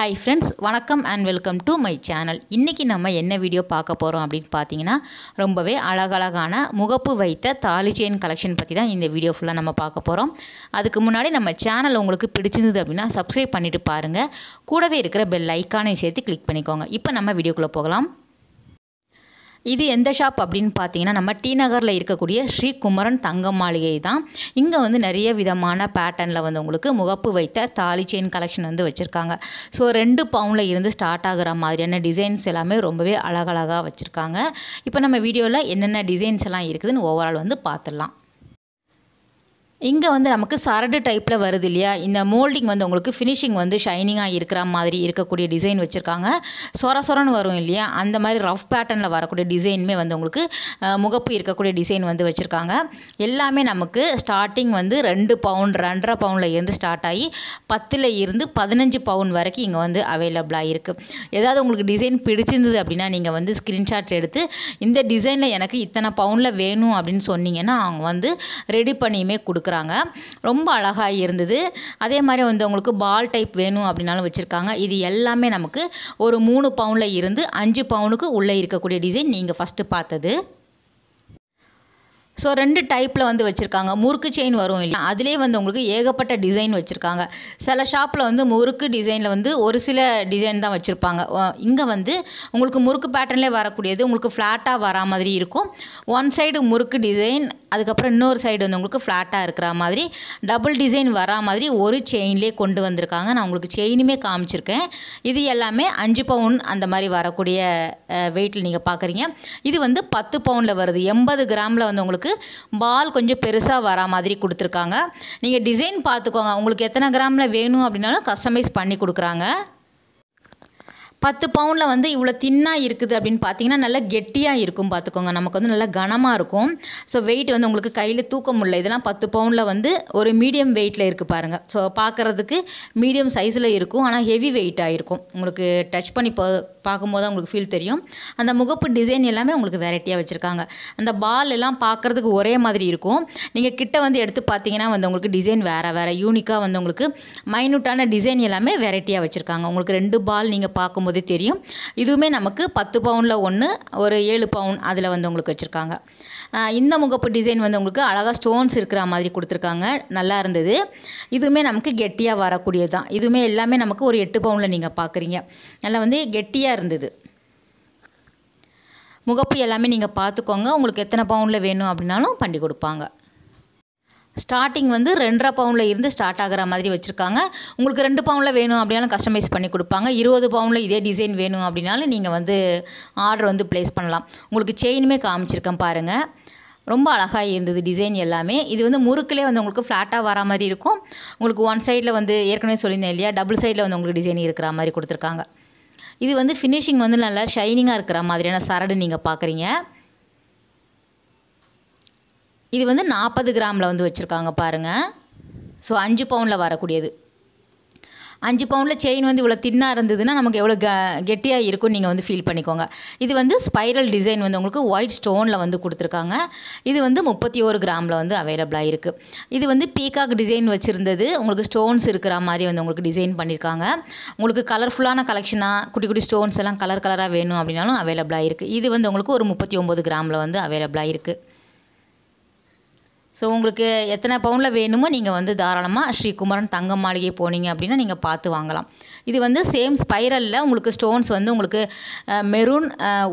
hi friends வணக்கம் and welcome to my channel இன்றைக்கி நம்ம என்ன வீடியோ பார்க்க போகிறோம் அப்படின்னு பார்த்தீங்கன்னா ரொம்பவே அழகழகான முகப்பு வைத்த தாலி செயின் கலெக்ஷன் பற்றி தான் இந்த வீடியோ ஃபுல்லாக நம்ம பார்க்க போகிறோம் அதுக்கு முன்னாடி நம்ம சேனல் உங்களுக்கு பிடிச்சிருந்தது அப்படின்னா சப்ஸ்கிரைப் பண்ணிவிட்டு பாருங்கள் கூடவே இருக்கிற பெல் ஐக்கானை சேர்த்து கிளிக் பண்ணிக்கோங்க இப்போ நம்ம வீடியோக்குள்ளே போகலாம் இது எந்த ஷாப் அப்படின்னு பார்த்தீங்கன்னா நம்ம டி நகரில் இருக்கக்கூடிய ஸ்ரீ குமரன் தங்க மாளிகை தான் இங்கே வந்து நிறைய விதமான பேட்டர்னில் வந்து உங்களுக்கு முகப்பு வைத்த தாலி செயின் கலெக்ஷன் வந்து வச்சுருக்காங்க ஸோ ரெண்டு பவுனில் இருந்து ஸ்டார்ட் ஆகிற மாதிரியான டிசைன்ஸ் எல்லாமே ரொம்பவே அழகழகாக வச்சுருக்காங்க இப்போ நம்ம வீடியோவில் என்னென்ன டிசைன்ஸ் எல்லாம் இருக்குதுன்னு ஓவரால் வந்து பார்த்துடலாம் இங்கே வந்து நமக்கு சரடு டைப்பில் வருது இல்லையா இந்த மோல்டிங் வந்து உங்களுக்கு ஃபினிஷிங் வந்து ஷைனிங்காக இருக்கிற மாதிரி இருக்கக்கூடிய டிசைன் வச்சுருக்காங்க சொர சொரன்னு வரும் இல்லையா அந்த மாதிரி ரஃப் பேட்டர்னில் வரக்கூடிய டிசைனுமே வந்து உங்களுக்கு முகப்பு இருக்கக்கூடிய டிசைன் வந்து வச்சுருக்காங்க எல்லாமே நமக்கு ஸ்டார்டிங் வந்து ரெண்டு பவுண்ட் ரெண்டரை பவுண்டில் இருந்து ஸ்டார்ட் ஆகி பத்தில் இருந்து பதினஞ்சு பவுண்ட் வரைக்கும் இங்கே வந்து அவைலபிளாக இருக்குது ஏதாவது உங்களுக்கு டிசைன் பிடிச்சிருந்தது அப்படின்னா நீங்கள் வந்து ஸ்க்ரீன்ஷாட் எடுத்து இந்த டிசைனில் எனக்கு இத்தனை பவுண்டில் வேணும் அப்படின்னு சொன்னீங்கன்னா அவங்க வந்து ரெடி பண்ணியுமே கொடுக்க கொடுக்குறாங்க ரொம்ப அழகாக இருந்தது அதே மாதிரி வந்து உங்களுக்கு பால் டைப் வேணும் அப்படின்னாலும் வச்சுருக்காங்க இது எல்லாமே நமக்கு ஒரு மூணு பவுனில் இருந்து அஞ்சு பவுனுக்கு உள்ளே இருக்கக்கூடிய டிசைன் நீங்கள் ஃபஸ்ட்டு பார்த்தது ஸோ ரெண்டு டைப்பில் வந்து வச்சுருக்காங்க முறுக்கு செயின் வரும் இல்லையா அதிலே வந்து உங்களுக்கு ஏகப்பட்ட டிசைன் வச்சுருக்காங்க சில ஷாப்பில் வந்து முறுக்கு டிசைனில் வந்து ஒரு சில டிசைன் தான் வச்சுருப்பாங்க இங்கே வந்து உங்களுக்கு முறுக்கு பேட்டர்ன்லேயே வரக்கூடியது உங்களுக்கு ஃப்ளாட்டாக வரா மாதிரி இருக்கும் ஒன் சைடு முறுக்கு டிசைன் அதுக்கப்புறம் இன்னொரு சைடு வந்து உங்களுக்கு ஃப்ளாட்டாக இருக்கிற மாதிரி டபுள் டிசைன் வரா மாதிரி ஒரு செயின்லேயே கொண்டு வந்திருக்காங்க நான் உங்களுக்கு செயினுமே காமிச்சிருக்கேன் இது எல்லாமே அஞ்சு பவுன் அந்த மாதிரி வரக்கூடிய வெயிட்டில் நீங்கள் பார்க்குறீங்க இது வந்து பத்து பவுனில் வருது எண்பது கிராமில் வந்து உங்களுக்கு பால் கொஞ்சம் பெருசாக வரா மாதிரி கொடுத்துருக்காங்க நீங்கள் டிசைன் பார்த்துக்கோங்க உங்களுக்கு எத்தனை கிராமில் வேணும் அப்படின்னாலும் கஸ்டமைஸ் பண்ணி கொடுக்குறாங்க பத்து பவுனில் வந்து இவ்வளோ தின்னாக இருக்குது அப்படின்னு பார்த்தீங்கன்னா நல்லா கெட்டியாக இருக்கும் பார்த்துக்கோங்க நமக்கு வந்து நல்லா கனமாக இருக்கும் ஸோ வெயிட் வந்து உங்களுக்கு கையில் தூக்க முடியல இதெல்லாம் பத்து பவுனில் வந்து ஒரு மீடியம் வெயிட்டில் இருக்குது பாருங்கள் ஸோ பார்க்குறதுக்கு மீடியம் சைஸில் இருக்கும் ஆனால் ஹெவி வெயிட்டாக இருக்கும் உங்களுக்கு டச் பண்ணி பா பார்க்கும்போது உங்களுக்கு ஃபீல் தெரியும் அந்த முகப்பு டிசைன் எல்லாமே உங்களுக்கு வெரைட்டியாக வச்சுருக்காங்க அந்த பால் எல்லாம் பார்க்குறதுக்கு ஒரே மாதிரி இருக்கும் நீங்கள் கிட்ட வந்து எடுத்து பார்த்தீங்கன்னா வந்து உங்களுக்கு டிசைன் வேறு வேறு யூனிக்காக வந்து உங்களுக்கு மைனூட்டான டிசைன் எல்லாமே வெரைட்டியாக வச்சுருக்காங்க உங்களுக்கு ரெண்டு பால் நீங்கள் பார்க்கும்போது போது தெரியும் இதுவுமே நமக்கு பத்து பவுனில் ஒன்று ஒரு ஏழு பவுன் அதில் வந்து உங்களுக்கு வச்சுருக்காங்க இந்த முகப்பு டிசைன் வந்து உங்களுக்கு அழகாக ஸ்டோன்ஸ் இருக்கிற மாதிரி கொடுத்துருக்காங்க நல்லா இருந்தது இதுவுமே நமக்கு கெட்டியாக வரக்கூடியது தான் இதுவுமே எல்லாமே நமக்கு ஒரு எட்டு பவுனில் நீங்கள் பார்க்குறீங்க நல்லா வந்து கெட்டியாக இருந்தது முகப்பு எல்லாமே நீங்கள் பார்த்துக்கோங்க உங்களுக்கு எத்தனை பவுனில் வேணும் அப்படின்னாலும் பண்ணி கொடுப்பாங்க ஸ்டார்டிங் வந்து ரெண்டரை பவுனில் இருந்து ஸ்டார்ட் ஆகிற மாதிரி வச்சுருக்காங்க உங்களுக்கு ரெண்டு பவுனில் வேணும் அப்படின்னாலும் கஸ்டமைஸ் பண்ணி கொடுப்பாங்க இருபது பவுனில் இதே டிசைன் வேணும் அப்படின்னாலும் நீங்கள் வந்து ஆர்டர் வந்து ப்ளேஸ் பண்ணலாம் உங்களுக்கு செயினுமே காமிச்சிருக்கேன் பாருங்கள் ரொம்ப அழகாக இருந்தது டிசைன் எல்லாமே இது வந்து முறுக்கிலே வந்து உங்களுக்கு ஃப்ளாட்டாக வர மாதிரி இருக்கும் உங்களுக்கு ஒன் சைடில் வந்து ஏற்கனவே சொல்லியிருந்தேன் இல்லையா டபுள் சைடில் வந்து உங்களுக்கு டிசைன் இருக்கிற மாதிரி கொடுத்துருக்காங்க இது வந்து ஃபினிஷிங் வந்து நல்லா ஷைனிங்காக இருக்கிற மாதிரியான சரடு நீங்கள் பார்க்குறீங்க இது வந்து நாற்பது கிராமில் வந்து வச்சுருக்காங்க பாருங்கள் ஸோ அஞ்சு பவுனில் வரக்கூடியது அஞ்சு பவுனில் செயின் வந்து இவ்வளோ தின்னாக இருந்ததுன்னா நமக்கு எவ்வளோ க கெட்டியாக இருக்கும்னு நீங்கள் வந்து ஃபீல் பண்ணிக்கோங்க இது வந்து ஸ்பைரல் டிசைன் வந்து உங்களுக்கு ஒயிட் ஸ்டோனில் வந்து கொடுத்துருக்காங்க இது வந்து முப்பத்தி ஒரு கிராமில் வந்து அவைலபிளாக இருக்குது இது வந்து பீகாக் டிசைன் வச்சுருந்தது உங்களுக்கு ஸ்டோன்ஸ் இருக்கிற மாதிரி வந்து உங்களுக்கு டிசைன் பண்ணியிருக்காங்க உங்களுக்கு கலர்ஃபுல்லான கலெக்ஷனாக குட்டி குட்டி ஸ்டோன்ஸ் எல்லாம் கலர் கலராக வேணும் அப்படின்னாலும் அவைலபிளாக இருக்குது இது வந்து உங்களுக்கு ஒரு முப்பத்தி ஒம்பது கிராமில் வந்து அவைலபிளாக இருக்குது ஸோ உங்களுக்கு எத்தனை பவுனில் வேணுமோ நீங்கள் வந்து தாராளமாக ஸ்ரீ குமரன் தங்க மாளிகை போனீங்க அப்படின்னா நீங்கள் பார்த்து வாங்கலாம் இது வந்து சேம் ஸ்பைரலில் உங்களுக்கு ஸ்டோன்ஸ் வந்து உங்களுக்கு மெரூன்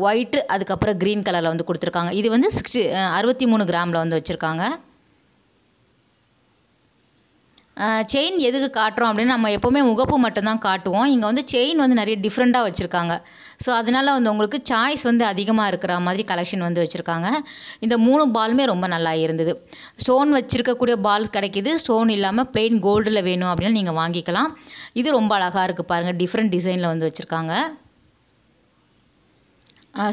ஒயிட்டு அதுக்கப்புறம் க்ரீன் கலரில் வந்து கொடுத்துருக்காங்க இது வந்து சிக்ஸ்டி அறுபத்தி மூணு கிராமில் வந்து வச்சுருக்காங்க செயின் எதுக்கு காட்டுறோம் அப்படின்னு நம்ம எப்போவுமே முகப்பு மட்டும்தான் காட்டுவோம் இங்கே வந்து செயின் வந்து நிறைய டிஃப்ரெண்ட்டாக வச்சுருக்காங்க ஸோ அதனால் வந்து உங்களுக்கு சாய்ஸ் வந்து அதிகமாக இருக்கிற மாதிரி கலெக்ஷன் வந்து வச்சுருக்காங்க இந்த மூணு பாலுமே ரொம்ப நல்லா இருந்தது ஸ்டோன் வச்சுருக்கக்கூடிய பால் கிடைக்கிது ஸ்டோன் இல்லாமல் பிளெயின் கோல்டில் வேணும் அப்படின்னு நீங்கள் வாங்கிக்கலாம் இது ரொம்ப அழகாக இருக்குது பாருங்கள் டிஃப்ரெண்ட் டிசைனில் வந்து வச்சுருக்காங்க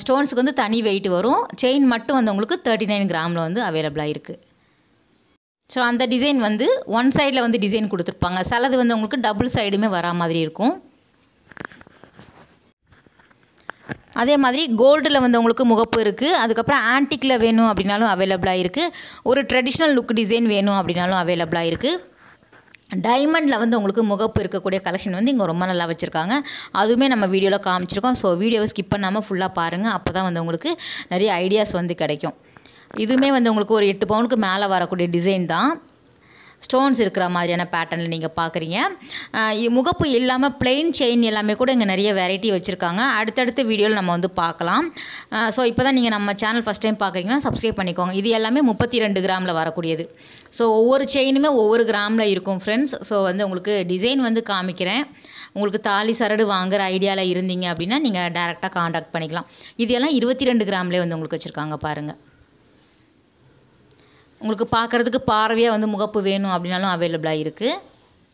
ஸ்டோன்ஸுக்கு வந்து தனி வெயிட் வரும் செயின் மட்டும் வந்து உங்களுக்கு தேர்ட்டி நைன் கிராமில் வந்து அவைலபிளாக இருக்குது ஸோ அந்த டிசைன் வந்து ஒன் சைடில் வந்து டிசைன் கொடுத்துருப்பாங்க சிலது வந்து உங்களுக்கு டபுள் சைடுமே வரா மாதிரி இருக்கும் அதே மாதிரி கோல்டில் வந்து உங்களுக்கு முகப்பு இருக்குது அதுக்கப்புறம் ஆன்டிக்கில் வேணும் அப்படின்னாலும் அவைலபிளாக இருக்குது ஒரு ட்ரெடிஷ்னல் லுக் டிசைன் வேணும் அப்படின்னாலும் அவைலபிளாக இருக்குது டைமண்டில் வந்து உங்களுக்கு முகப்பு இருக்கக்கூடிய கலெக்ஷன் வந்து இங்கே ரொம்ப நல்லா வச்சுருக்காங்க அதுவுமே நம்ம வீடியோவில் காமிச்சிருக்கோம் ஸோ வீடியோவை ஸ்கிப் பண்ணாமல் ஃபுல்லாக பாருங்கள் அப்போ தான் வந்து உங்களுக்கு நிறைய ஐடியாஸ் வந்து கிடைக்கும் இதுவுமே வந்து உங்களுக்கு ஒரு எட்டு பவுனுக்கு மேலே வரக்கூடிய டிசைன் தான் ஸ்டோன்ஸ் இருக்கிற மாதிரியான பேட்டர்னில் நீங்கள் பார்க்குறீங்க முகப்பு இல்லாமல் பிளெயின் செயின் எல்லாமே கூட இங்கே நிறைய வெரைட்டி வச்சுருக்காங்க அடுத்தடுத்த வீடியோவில் நம்ம வந்து பார்க்கலாம் ஸோ இப்போ தான் நீங்கள் நம்ம சேனல் ஃபஸ்ட் டைம் பார்க்குறீங்கன்னா சப்ஸ்கிரைப் பண்ணிக்கோங்க இது எல்லாமே முப்பத்தி ரெண்டு கிராமில் வரக்கூடியது ஸோ ஒவ்வொரு செயினுமே ஒவ்வொரு கிராமில் இருக்கும் ஃப்ரெண்ட்ஸ் ஸோ வந்து உங்களுக்கு டிசைன் வந்து காமிக்கிறேன் உங்களுக்கு தாலி சரடு வாங்குகிற ஐடியாவில் இருந்தீங்க அப்படின்னா நீங்கள் டேரெக்டாக காண்டாக்ட் பண்ணிக்கலாம் இதெல்லாம் இருபத்தி ரெண்டு கிராம்லேயே வந்து உங்களுக்கு வச்சுருக்காங்க பாருங்கள் உங்களுக்கு பார்க்குறதுக்கு பார்வையாக வந்து முகப்பு வேணும் அப்படின்னாலும் அவைலபிளாக இருக்குது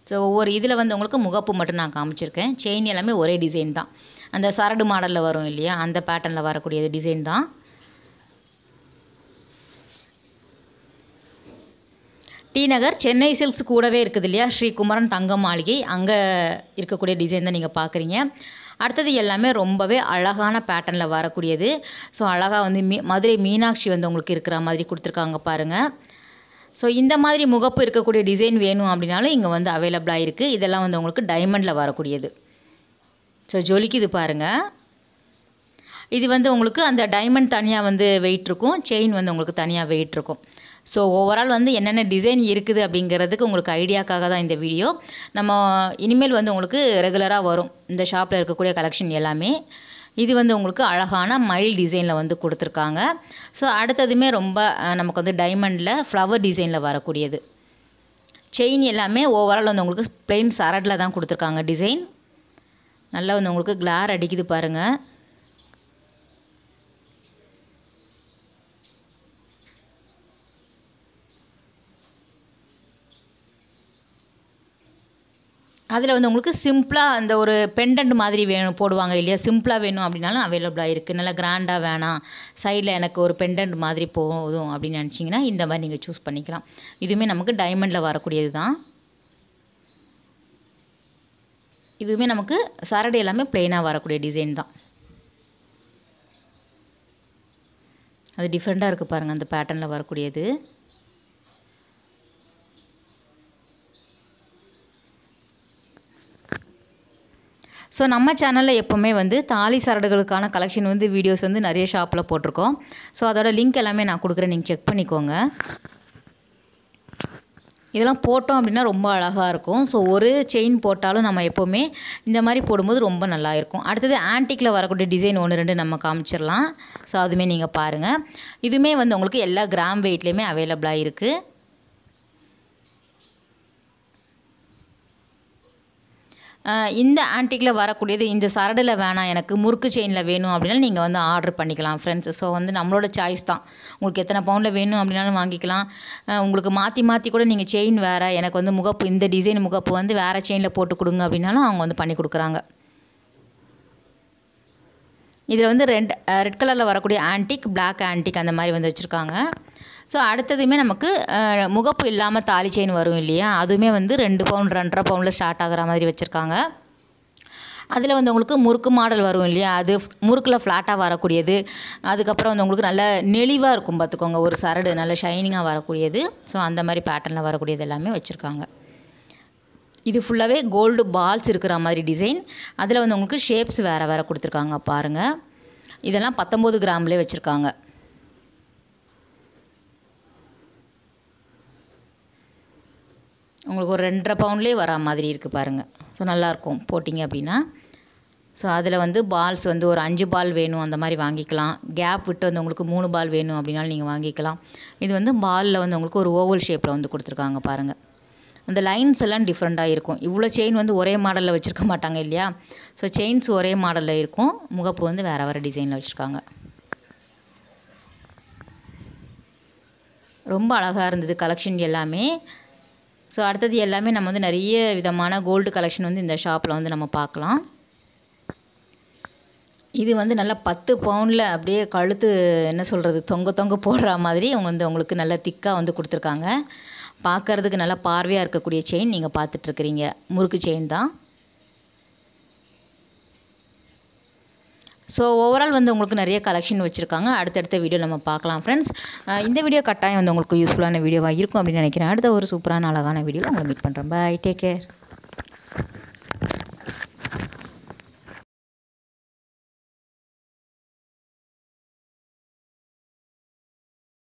ஸோ ஒவ்வொரு இதில் வந்து உங்களுக்கு முகப்பு மட்டும் நான் காமிச்சிருக்கேன் செயின் எல்லாமே ஒரே டிசைன் தான் அந்த சரடு மாடலில் வரும் இல்லையா அந்த பேட்டர்னில் வரக்கூடிய டிசைன் தான் டி நகர் சென்னை சில்க்ஸ் கூடவே இருக்குது இல்லையா ஸ்ரீகுமரன் தங்க மாளிகை அங்கே இருக்கக்கூடிய டிசைன் தான் நீங்கள் பார்க்குறீங்க அடுத்தது எல்லாமே ரொம்பவே அழகான பேட்டர்னில் வரக்கூடியது ஸோ அழகாக வந்து மீ மதுரை மீனாட்சி வந்து உங்களுக்கு இருக்கிற மாதிரி கொடுத்துருக்காங்க பாருங்கள் ஸோ இந்த மாதிரி முகப்பு இருக்கக்கூடிய டிசைன் வேணும் அப்படின்னாலும் இங்கே வந்து அவைலபிளாக இருக்குது இதெல்லாம் வந்து உங்களுக்கு டைமண்டில் வரக்கூடியது ஸோ ஜொலிக்குது பாருங்கள் இது வந்து உங்களுக்கு அந்த டைமண்ட் தனியாக வந்து வெயிட் இருக்கும் செயின் வந்து உங்களுக்கு தனியாக வெயிட் இருக்கும் ஸோ ஓவரால் வந்து என்னென்ன டிசைன் இருக்குது அப்படிங்கிறதுக்கு உங்களுக்கு ஐடியாக்காக தான் இந்த வீடியோ நம்ம இனிமேல் வந்து உங்களுக்கு ரெகுலராக வரும் இந்த ஷாப்பில் இருக்கக்கூடிய கலெக்ஷன் எல்லாமே இது வந்து உங்களுக்கு அழகான மயில் டிசைனில் வந்து கொடுத்துருக்காங்க ஸோ அடுத்ததுமே ரொம்ப நமக்கு வந்து டைமண்டில் ஃப்ளவர் டிசைனில் வரக்கூடியது செயின் எல்லாமே ஓவரால் வந்து உங்களுக்கு பிளெயின் சரடில் தான் கொடுத்துருக்காங்க டிசைன் நல்லா வந்து உங்களுக்கு கிளார் அடிக்குது பாருங்கள் அதில் வந்து உங்களுக்கு சிம்பிளாக அந்த ஒரு பெண்டன்ட் மாதிரி வேணும் போடுவாங்க இல்லையா சிம்பிளாக வேணும் அப்படின்னாலும் அவைலபிளாக இருக்குது நல்லா கிராண்டாக வேணாம் சைடில் எனக்கு ஒரு பெண்டன்ட் மாதிரி போதும் அப்படின்னு நினச்சிங்கன்னா இந்த மாதிரி நீங்கள் சூஸ் பண்ணிக்கலாம் இதுவுமே நமக்கு டைமண்டில் வரக்கூடியது தான் இதுவுமே நமக்கு சரடு எல்லாமே பிளெயினாக வரக்கூடிய டிசைன் தான் அது டிஃப்ரெண்ட்டாக இருக்குது பாருங்கள் அந்த பேட்டர்னில் வரக்கூடியது ஸோ நம்ம சேனலில் எப்போவுமே வந்து தாலி சரடுகளுக்கான கலெக்ஷன் வந்து வீடியோஸ் வந்து நிறைய ஷாப்பில் போட்டிருக்கோம் ஸோ அதோட லிங்க் எல்லாமே நான் கொடுக்குறேன் நீங்கள் செக் பண்ணிக்கோங்க இதெல்லாம் போட்டோம் அப்படின்னா ரொம்ப அழகாக இருக்கும் ஸோ ஒரு செயின் போட்டாலும் நம்ம எப்போவுமே இந்த மாதிரி போடும்போது ரொம்ப நல்லா இருக்கும் அடுத்தது ஆன்டிக்கில் வரக்கூடிய டிசைன் ஒன்று ரெண்டு நம்ம காமிச்சிடலாம் ஸோ அதுவுமே நீங்கள் பாருங்கள் இதுவுமே வந்து உங்களுக்கு எல்லா கிராம் வெயிட்லேயுமே அவைலபிளாக இருக்குது இந்த ஆன்டிக்கில் வரக்கூடியது இந்த சரடில் வேணாம் எனக்கு முறுக்கு செயினில் வேணும் அப்படின்னாலும் நீங்கள் வந்து ஆர்டர் பண்ணிக்கலாம் ஃப்ரெண்ட்ஸ் ஸோ வந்து நம்மளோட சாய்ஸ் தான் உங்களுக்கு எத்தனை பவுண்டில் வேணும் அப்படின்னாலும் வாங்கிக்கலாம் உங்களுக்கு மாற்றி மாற்றி கூட நீங்கள் செயின் வேறு எனக்கு வந்து முகப்பு இந்த டிசைன் முகப்பு வந்து வேறு செயினில் போட்டு கொடுங்க அப்படின்னாலும் அவங்க வந்து பண்ணி கொடுக்குறாங்க இதில் வந்து ரெட் ரெட் கலரில் வரக்கூடிய ஆன்டிக் பிளாக் ஆன்டிக் அந்த மாதிரி வந்து வச்சுருக்காங்க ஸோ அடுத்ததுமே நமக்கு முகப்பு இல்லாமல் தாலி செயின் வரும் இல்லையா அதுவுமே வந்து ரெண்டு பவுன் ரெண்டரை பவுனில் ஸ்டார்ட் ஆகிற மாதிரி வச்சுருக்காங்க அதில் வந்து உங்களுக்கு முறுக்கு மாடல் வரும் இல்லையா அது முறுக்கில் ஃப்ளாட்டாக வரக்கூடியது அதுக்கப்புறம் வந்து உங்களுக்கு நல்ல நெளிவாக இருக்கும் பார்த்துக்கோங்க ஒரு சரடு நல்ல ஷைனிங்காக வரக்கூடியது ஸோ அந்த மாதிரி பேட்டர்னில் வரக்கூடியது எல்லாமே வச்சுருக்காங்க இது ஃபுல்லாகவே கோல்டு பால்ஸ் இருக்கிற மாதிரி டிசைன் அதில் வந்து உங்களுக்கு ஷேப்ஸ் வேறு வேறு கொடுத்துருக்காங்க பாருங்கள் இதெல்லாம் பத்தொம்போது கிராம்லேயே வச்சுருக்காங்க உங்களுக்கு ஒரு ரெண்டரை பவுன்லேயே வரா மாதிரி இருக்குது பாருங்கள் ஸோ நல்லாயிருக்கும் போட்டிங்க அப்படின்னா ஸோ அதில் வந்து பால்ஸ் வந்து ஒரு அஞ்சு பால் வேணும் அந்த மாதிரி வாங்கிக்கலாம் கேப் விட்டு வந்து உங்களுக்கு மூணு பால் வேணும் அப்படின்னாலும் நீங்கள் வாங்கிக்கலாம் இது வந்து பாலில் வந்து உங்களுக்கு ஒரு ஓவல் ஷேப்பில் வந்து கொடுத்துருக்காங்க பாருங்கள் அந்த லைன்ஸ் எல்லாம் டிஃப்ரெண்ட்டாக இருக்கும் இவ்வளோ செயின் வந்து ஒரே மாடலில் வச்சுருக்க மாட்டாங்க இல்லையா ஸோ செயின்ஸ் ஒரே மாடலில் இருக்கும் முகப்பு வந்து வேறு வேறு டிசைனில் வச்சுருக்காங்க ரொம்ப அழகாக இருந்தது கலெக்ஷன் எல்லாமே ஸோ அடுத்தது எல்லாமே நம்ம வந்து நிறைய விதமான கோல்டு கலெக்ஷன் வந்து இந்த ஷாப்பில் வந்து நம்ம பார்க்கலாம் இது வந்து நல்லா பத்து பவுனில் அப்படியே கழுத்து என்ன சொல்கிறது தொங்க தொங்க போடுற மாதிரி அவங்க வந்து உங்களுக்கு நல்லா திக்காக வந்து கொடுத்துருக்காங்க பார்க்குறதுக்கு நல்லா பார்வையாக இருக்கக்கூடிய செயின் நீங்கள் பார்த்துட்ருக்குறீங்க முறுக்கு செயின் தான் ஸோ ஓவரால் வந்து உங்களுக்கு நிறைய கலெக்ஷன் வச்சுருக்காங்க அடுத்தடுத்த வீடியோ நம்ம பார்க்கலாம் ஃப்ரெண்ட்ஸ் இந்த வீடியோ கட்டாயம் வந்து உங்களுக்கு யூஸ்ஃபுல்லான வீடியோவாக இருக்கும் அப்படின்னு நினைக்கிறேன் அடுத்த ஒரு சூப்பரான அழகான வீடியோவில் உங்களை மீட் பண்ணுறேன் பாய் டேக் கேர்